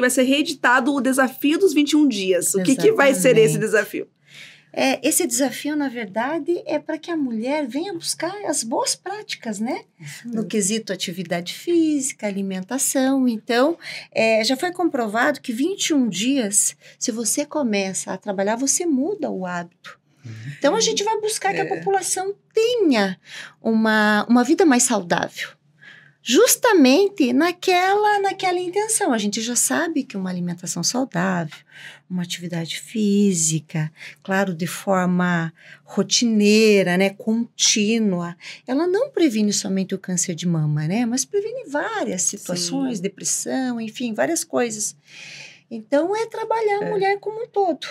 que vai ser reeditado o desafio dos 21 dias. Exatamente. O que, que vai ser esse desafio? É, esse desafio, na verdade, é para que a mulher venha buscar as boas práticas, né? No quesito atividade física, alimentação. Então, é, já foi comprovado que 21 dias, se você começa a trabalhar, você muda o hábito. Uhum. Então, a gente vai buscar que a é. população tenha uma, uma vida mais saudável justamente naquela naquela intenção. A gente já sabe que uma alimentação saudável, uma atividade física, claro, de forma rotineira, né, contínua, ela não previne somente o câncer de mama, né, mas previne várias situações, Sim. depressão, enfim, várias coisas. Então é trabalhar é. a mulher como um todo.